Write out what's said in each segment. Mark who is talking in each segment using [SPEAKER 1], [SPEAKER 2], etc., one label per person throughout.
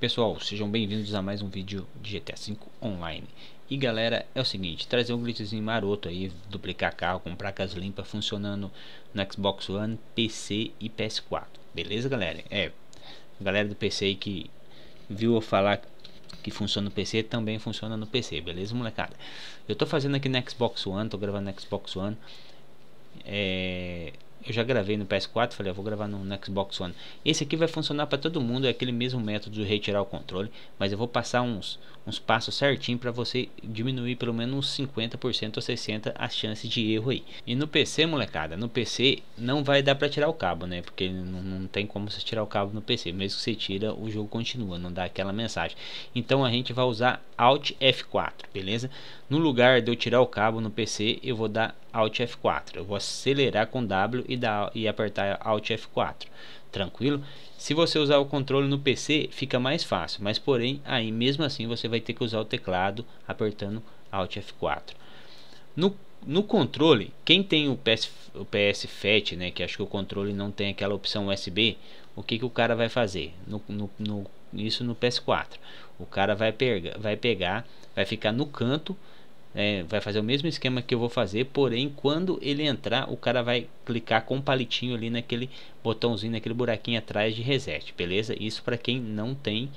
[SPEAKER 1] Pessoal, sejam bem-vindos a mais um vídeo de GTA V Online. E galera, é o seguinte, trazer um glitchzinho maroto aí, duplicar carro com placas limpas funcionando no Xbox One, PC e PS4. Beleza, galera? É, galera do PC aí que viu eu falar que funciona no PC, também funciona no PC, beleza, molecada? Eu tô fazendo aqui no Xbox One, tô gravando no Xbox One. É, eu já gravei no PS4, falei, eu ah, vou gravar no, no, Xbox One. Esse aqui vai funcionar para todo mundo, é aquele mesmo método de retirar o controle, mas eu vou passar uns, uns passos certinho para você diminuir pelo menos uns 50% ou 60% as chances de erro aí. E no PC, molecada, no PC não vai dar para tirar o cabo, né? Porque não, não, tem como você tirar o cabo no PC, mesmo que você tira, o jogo continua, não dá aquela mensagem. Então a gente vai usar Alt F4, beleza? No lugar de eu tirar o cabo no PC, eu vou dar Alt F4. Eu vou acelerar com W e, dar, e apertar Alt F4. Tranquilo? Se você usar o controle no PC, fica mais fácil. Mas porém, aí mesmo assim você vai ter que usar o teclado apertando Alt F4. No, no controle, quem tem o PS, o PS Fat, né, que acho que o controle não tem aquela opção USB, o que, que o cara vai fazer? No, no, no isso no PS4. O cara vai, pega, vai pegar, vai ficar no canto é, vai fazer o mesmo esquema que eu vou fazer, porém quando ele entrar, o cara vai clicar com o um palitinho ali naquele botãozinho, naquele buraquinho atrás de reset, beleza? Isso para quem não tem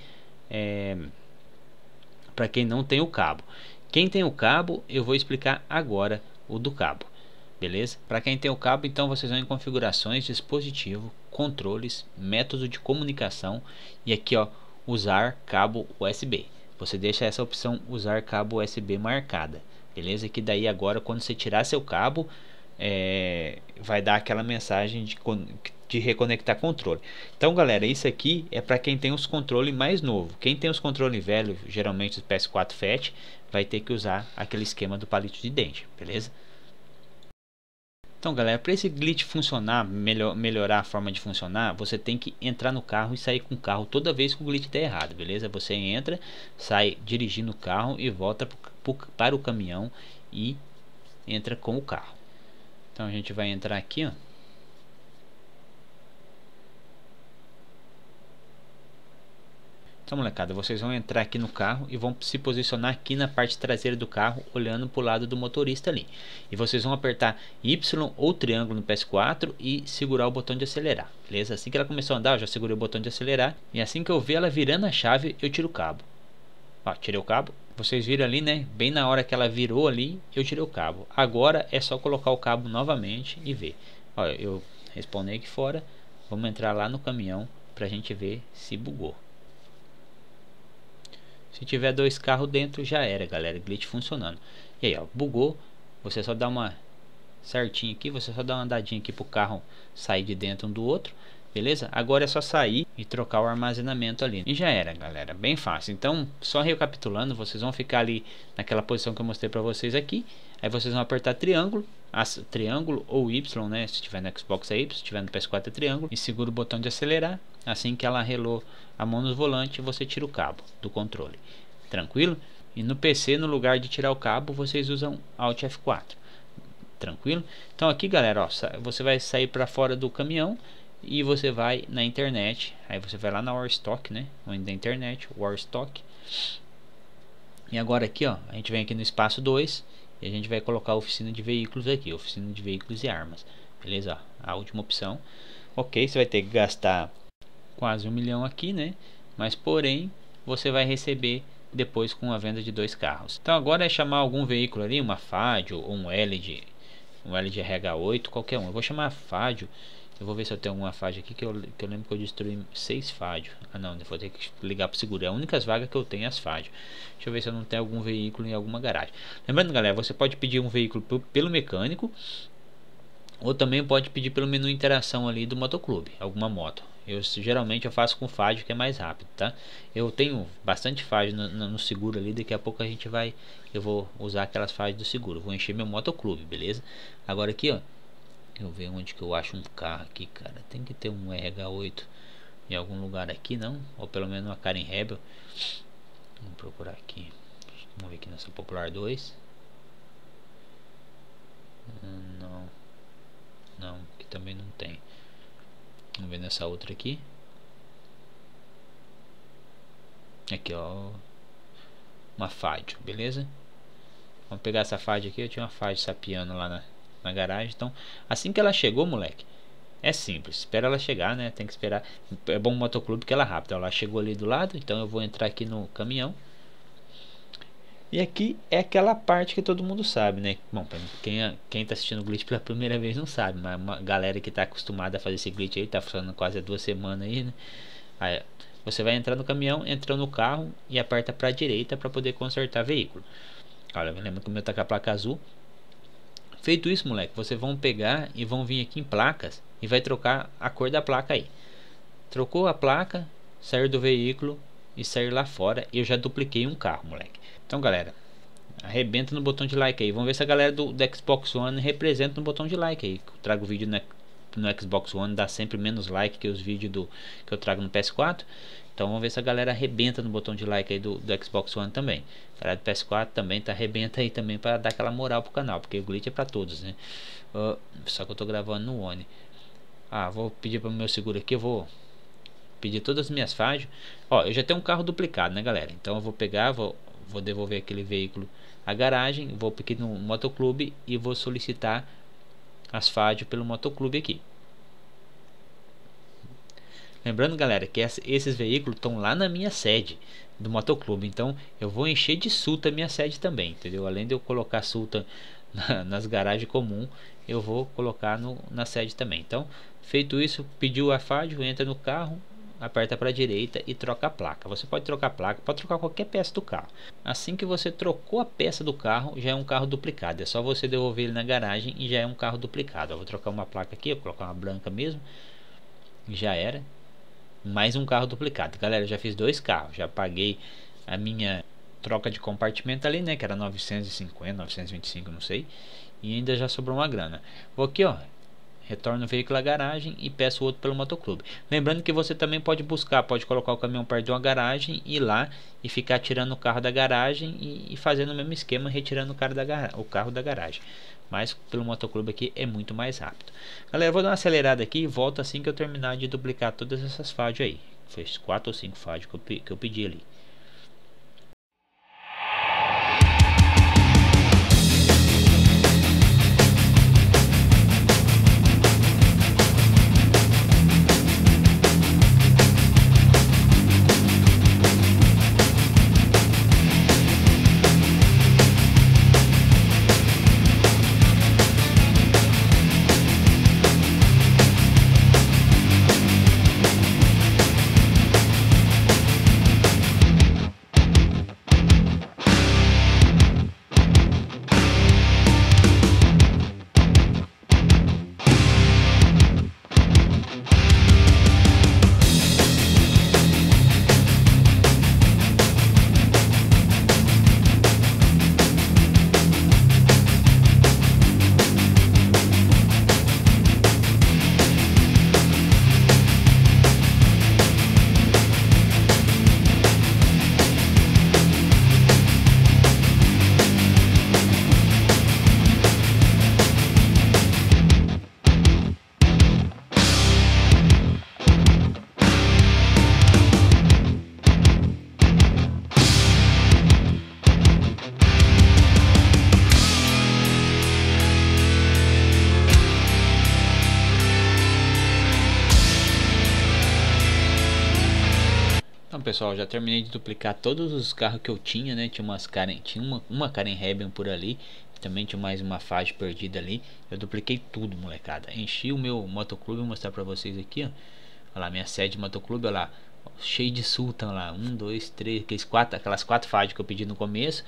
[SPEAKER 1] é, para quem não tem o cabo. Quem tem o cabo, eu vou explicar agora o do cabo, beleza? Para quem tem o cabo, então vocês vão em configurações, dispositivo, controles, método de comunicação e aqui ó, usar cabo USB você deixa essa opção usar cabo USB marcada beleza que daí agora quando você tirar seu cabo é, vai dar aquela mensagem de, de reconectar controle então galera isso aqui é para quem tem os controles mais novo quem tem os controles velhos geralmente os PS4 FAT vai ter que usar aquele esquema do palito de dente beleza então, galera, para esse glitch funcionar, melhor, melhorar a forma de funcionar, você tem que entrar no carro e sair com o carro toda vez que o glitch der errado, beleza? Você entra, sai dirigindo o carro e volta pro, pro, para o caminhão e entra com o carro. Então a gente vai entrar aqui, ó. Então, molecada, vocês vão entrar aqui no carro e vão se posicionar aqui na parte traseira do carro, olhando para o lado do motorista ali. E vocês vão apertar Y ou triângulo no PS4 e segurar o botão de acelerar, beleza? Assim que ela começou a andar, eu já segurei o botão de acelerar. E assim que eu ver ela virando a chave, eu tiro o cabo. Ó, tirei o cabo. Vocês viram ali, né? Bem na hora que ela virou ali, eu tirei o cabo. Agora é só colocar o cabo novamente e ver. Ó, eu respondi aqui fora. Vamos entrar lá no caminhão para a gente ver se bugou. Se tiver dois carros dentro, já era, galera. Glitch funcionando. E aí, ó, bugou. Você só dá uma certinha aqui. Você só dá uma andadinha aqui pro carro sair de dentro um do outro. Beleza? Agora é só sair e trocar o armazenamento ali. E já era, galera. Bem fácil. Então, só recapitulando, vocês vão ficar ali naquela posição que eu mostrei pra vocês aqui. Aí vocês vão apertar triângulo, as, triângulo ou Y, né? Se tiver no Xbox é Y, se tiver no PS4 é triângulo. E segura o botão de acelerar Assim que ela relou a mão no volante, você tira o cabo do controle. Tranquilo? E no PC, no lugar de tirar o cabo, vocês usam Alt F4. Tranquilo? Então aqui, galera, ó, você vai sair para fora do caminhão e você vai na internet. Aí você vai lá na Warstock, né? Onde da internet, Warstock. E agora aqui, ó, a gente vem aqui no espaço 2 e a gente vai colocar a oficina de veículos aqui, oficina de veículos e armas. Beleza? Ó, a última opção. OK, você vai ter que gastar quase um milhão aqui, né? Mas porém, você vai receber depois com a venda de dois carros. Então agora é chamar algum veículo ali, uma Fádio ou um LG, um LG RH8, qualquer um. Eu vou chamar Fádio. Eu vou ver se eu tenho alguma Fádio aqui que eu, que eu lembro que eu destruí seis Fádio. Ah não, vou ter que ligar para o seguro. É a única vaga que eu tenho é as Fádio. Deixa eu ver se eu não tenho algum veículo em alguma garagem. Lembrando, galera, você pode pedir um veículo pelo mecânico ou também pode pedir pelo menu interação ali do motoclube, alguma moto. Eu geralmente eu faço com fage que é mais rápido, tá? Eu tenho bastante fage no, no, seguro ali, daqui a pouco a gente vai eu vou usar aquelas fages do seguro. Vou encher meu motoclube, beleza? Agora aqui, ó, eu ver onde que eu acho um carro aqui, cara. Tem que ter um RH8 em algum lugar aqui, não? Ou pelo menos uma Karen Rebel. Vamos procurar aqui. Vamos ver aqui nessa Popular 2. Hum, não. Não, que também não tem. Vamos ver nessa outra aqui. Aqui, ó. Uma fádio, beleza? Vamos pegar essa fádio aqui. Eu tinha uma fádio sapiano lá na, na garagem. Então, assim que ela chegou, moleque, é simples, espera ela chegar, né? Tem que esperar. É bom o motoclube que ela é rápida. Ela chegou ali do lado, então eu vou entrar aqui no caminhão. E aqui é aquela parte que todo mundo sabe, né? Bom, quem, é, quem tá assistindo o glitch pela primeira vez não sabe, mas uma galera que está acostumada a fazer esse glitch aí, tá funcionando quase há duas semanas aí, né? Aí, você vai entrar no caminhão, entrou no carro e aperta para a direita para poder consertar veículo. Olha, lembra que o meu tá com a placa azul. Feito isso, moleque, vocês vão pegar e vão vir aqui em placas e vai trocar a cor da placa aí. Trocou a placa, saiu do veículo, e sair lá fora. Eu já dupliquei um carro, moleque. Então, galera, arrebenta no botão de like aí. Vamos ver se a galera do, do Xbox One representa no botão de like aí. Eu trago vídeo no, no Xbox One, dá sempre menos like que os vídeos do, que eu trago no PS4. Então vamos ver se a galera arrebenta no botão de like aí do, do Xbox One também. A galera do PS4 também tá arrebenta aí também para dar aquela moral pro canal, porque o glitch é para todos, né? Uh, só que eu tô gravando no One. Ah, vou pedir para o meu seguro aqui, eu vou pedir todas as minhas faixas. Ó, eu já tenho um carro duplicado, né, galera? Então eu vou pegar, vou, vou devolver aquele veículo à garagem, vou aqui no motoclube e vou solicitar as faixas pelo motoclube aqui. Lembrando, galera, que esses veículos estão lá na minha sede do motoclube. Então, eu vou encher de sulta a minha sede também, entendeu? Além de eu colocar sulta na, nas garagens comum, eu vou colocar no, na sede também. Então, feito isso, pediu a Fádio, entra no carro, aperta para a direita e troca a placa. Você pode trocar a placa, pode trocar qualquer peça do carro. Assim que você trocou a peça do carro, já é um carro duplicado. É só você devolver ele na garagem e já é um carro duplicado. Eu vou trocar uma placa aqui, vou colocar uma branca mesmo. Já era. Mais um carro duplicado. Galera, já fiz dois carros. Já paguei a minha troca de compartimento ali, né? Que era 950, 925, não sei. E ainda já sobrou uma grana. Vou aqui, ó. Retorno o veículo à garagem e peço outro pelo motoclube. Lembrando que você também pode buscar, pode colocar o caminhão perto de uma garagem, ir lá e ficar tirando o carro da garagem e, e fazendo o mesmo esquema, retirando o carro, da, o carro da garagem. Mas pelo motoclube aqui é muito mais rápido. Galera, vou dar uma acelerada aqui e volto assim que eu terminar de duplicar todas essas faixas aí. Fez 4 ou 5 faixas que eu, que eu pedi ali. pessoal, já terminei de duplicar todos os carros que eu tinha, né? Tinha umas Karen, tinha uma, uma Karen Rebel por ali, também tinha mais uma fase perdida ali. Eu dupliquei tudo, molecada. Enchi o meu motoclube, vou mostrar pra vocês aqui, ó. Olha lá, minha sede motoclube, olha lá. Cheio de sultan lá, um, dois, três, aqueles quatro, aquelas quatro fases que eu pedi no começo.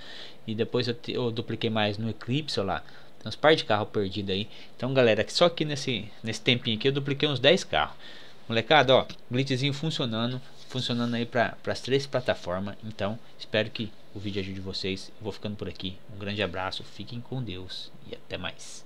[SPEAKER 1] E depois eu, eu dupliquei mais no Eclipse, olha lá. Tem uns par de carro perdido aí. Então, galera, só aqui nesse, nesse tempinho aqui eu dupliquei uns 10 carros. Molecada, ó, glitchzinho funcionando funcionando aí para as três plataformas. Então, espero que o vídeo ajude vocês. vou ficando por aqui. Um grande abraço, fiquem com Deus e até mais.